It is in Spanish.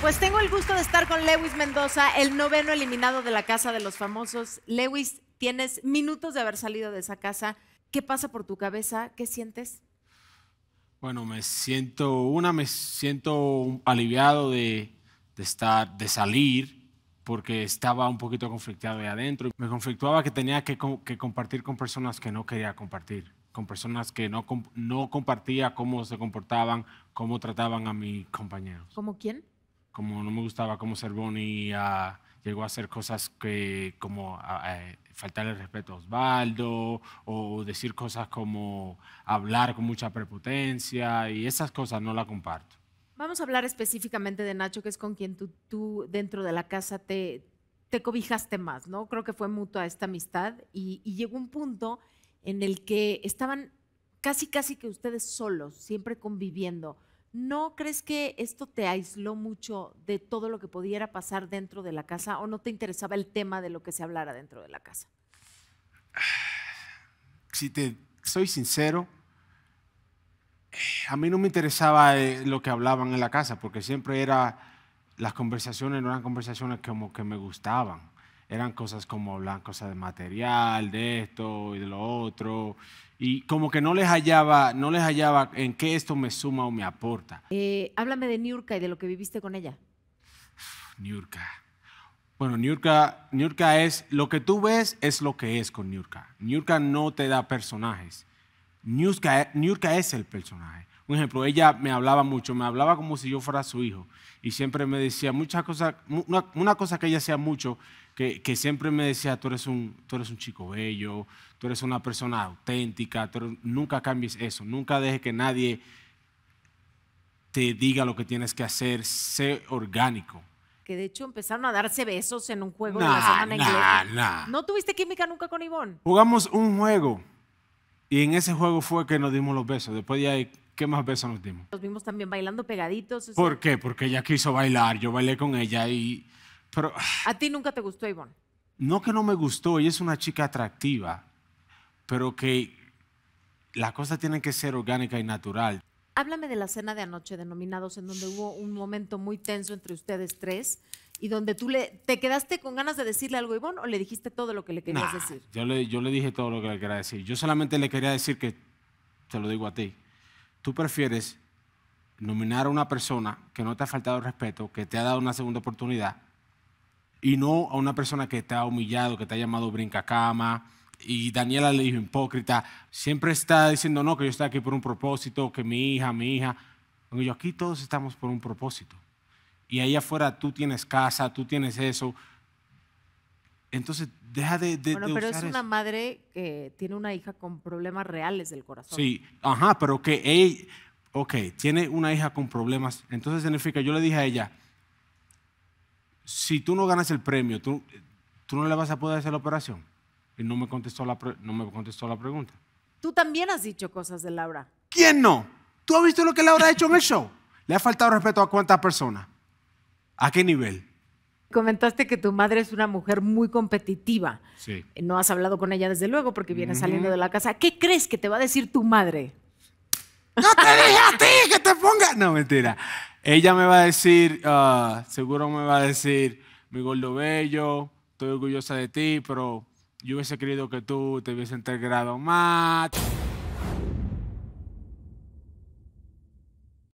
Pues tengo el gusto de estar con Lewis Mendoza, el noveno eliminado de la Casa de los Famosos. Lewis, tienes minutos de haber salido de esa casa. ¿Qué pasa por tu cabeza? ¿Qué sientes? Bueno, me siento, una, me siento aliviado de, estar, de salir, porque estaba un poquito conflictado ahí adentro. Me conflictuaba que tenía que, que compartir con personas que no quería compartir con personas que no, no compartía cómo se comportaban, cómo trataban a mis compañeros. ¿Cómo quién? como no me gustaba cómo ser Bonnie, llegó a hacer cosas como faltarle faltar el respeto a Osvaldo o decir cosas como hablar con mucha prepotencia y esas cosas no la comparto. Vamos a hablar específicamente de Nacho, que es con quien tú, tú dentro de la casa te, te cobijaste más, ¿no? Creo que fue mutua esta amistad y, y llegó un punto en el que estaban casi, casi que ustedes solos, siempre conviviendo. ¿No crees que esto te aisló mucho de todo lo que pudiera pasar dentro de la casa o no te interesaba el tema de lo que se hablara dentro de la casa? Si te soy sincero, a mí no me interesaba eh, lo que hablaban en la casa porque siempre era las conversaciones no eran conversaciones como que me gustaban eran cosas como hablaban cosas de material, de esto y de lo otro, y como que no les hallaba, no les hallaba en qué esto me suma o me aporta. Eh, háblame de Niurka y de lo que viviste con ella. Nurka. Bueno, Niurka, Niurka es, lo que tú ves es lo que es con Niurka. Niurka no te da personajes. Nurka Niurka es el personaje un ejemplo, ella me hablaba mucho, me hablaba como si yo fuera su hijo y siempre me decía muchas cosas, una, cosa que ella hacía mucho, que, siempre me decía, tú eres, un, tú eres un chico bello, tú eres una persona auténtica, nunca cambies eso, nunca dejes que nadie te diga lo que tienes que hacer, sé orgánico. Que de hecho empezaron a darse besos en un juego de la semana inglesa. ¿No tuviste química nunca con Ivonne? Jugamos un juego y en ese juego fue que nos dimos los besos. Después de ¿Qué más besos nos dimos? Nos vimos también bailando pegaditos. ¿Por qué? Porque ella quiso bailar, yo bailé con ella y... Pero... ¿A ti nunca te gustó, Ivonne? No que no me gustó, ella es una chica atractiva, pero que las cosas tiene que ser orgánica y natural. Háblame de la cena de anoche denominados, en donde hubo un momento muy tenso entre ustedes tres y donde tú le, te quedaste con ganas de decirle algo a Ivonne o le dijiste todo lo que le querías decir. Yo yo le dije todo lo que le quería decir. Yo solamente le quería decir que te lo digo a ti tú prefieres nominar a una persona que no te ha faltado respeto, que te ha dado una segunda oportunidad, y no a una persona que te ha humillado, que te ha llamado brincacama. Y Daniela le dijo hipócrita, siempre está diciendo, no, que yo estoy aquí por un propósito, que mi hija, mi hija. yo, aquí todos estamos por un propósito. Y ahí afuera tú tienes casa, tú tienes eso, entonces, deja de, de, bueno, pero es una madre que tiene una hija con problemas reales del corazón. Sí, ajá, pero que ella, ok, tiene una hija con problemas. Entonces significa, yo le dije a ella, si tú no ganas el premio, tú, tú no le vas a poder hacer la operación. Y no me contestó la, no me contestó la pregunta. Tú también has dicho cosas de Laura. ¿Quién no? ¿Tú has visto lo que Laura ha hecho en el show? Le ha faltado respeto a cuántas personas. ¿A qué nivel? Comentaste que tu madre es una mujer muy competitiva. Sí. No has hablado con ella desde luego porque viene saliendo de la casa. ¿Qué crees que te va a decir tu madre? No te dije a ti que te pongas! No, mentira. Ella me va a decir, ah, seguro me va a decir, mi gordo bello, estoy orgullosa de ti, pero yo hubiese querido que tú te hubieses integrado más.